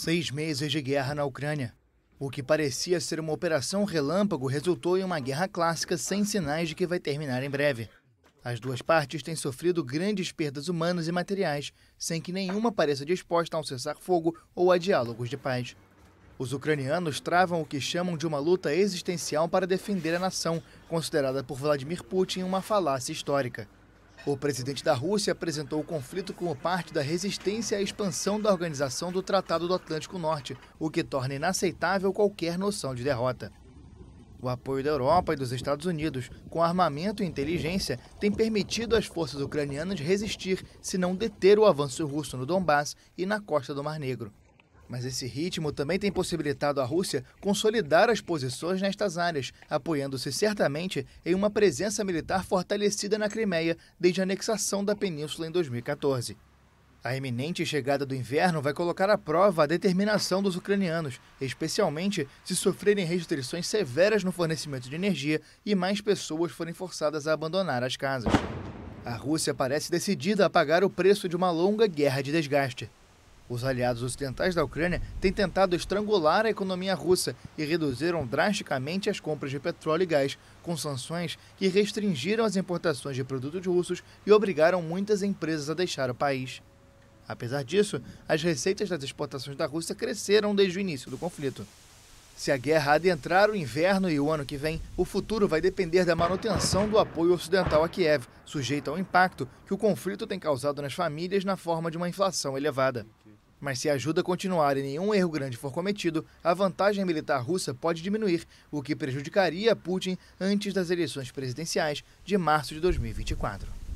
Seis meses de guerra na Ucrânia. O que parecia ser uma operação relâmpago resultou em uma guerra clássica sem sinais de que vai terminar em breve. As duas partes têm sofrido grandes perdas humanas e materiais, sem que nenhuma pareça disposta a um cessar-fogo ou a diálogos de paz. Os ucranianos travam o que chamam de uma luta existencial para defender a nação, considerada por Vladimir Putin uma falácia histórica. O presidente da Rússia apresentou o conflito como parte da resistência à expansão da Organização do Tratado do Atlântico Norte, o que torna inaceitável qualquer noção de derrota. O apoio da Europa e dos Estados Unidos, com armamento e inteligência, tem permitido às forças ucranianas resistir, se não deter o avanço russo no Donbás e na costa do Mar Negro. Mas esse ritmo também tem possibilitado à Rússia consolidar as posições nestas áreas, apoiando-se certamente em uma presença militar fortalecida na Crimeia desde a anexação da península em 2014. A iminente chegada do inverno vai colocar à prova a determinação dos ucranianos, especialmente se sofrerem restrições severas no fornecimento de energia e mais pessoas forem forçadas a abandonar as casas. A Rússia parece decidida a pagar o preço de uma longa guerra de desgaste. Os aliados ocidentais da Ucrânia têm tentado estrangular a economia russa e reduziram drasticamente as compras de petróleo e gás, com sanções que restringiram as importações de produtos russos e obrigaram muitas empresas a deixar o país. Apesar disso, as receitas das exportações da Rússia cresceram desde o início do conflito. Se a guerra adentrar o inverno e o ano que vem, o futuro vai depender da manutenção do apoio ocidental a Kiev, sujeito ao impacto que o conflito tem causado nas famílias na forma de uma inflação elevada. Mas se a ajuda continuar e nenhum erro grande for cometido, a vantagem militar russa pode diminuir, o que prejudicaria Putin antes das eleições presidenciais de março de 2024.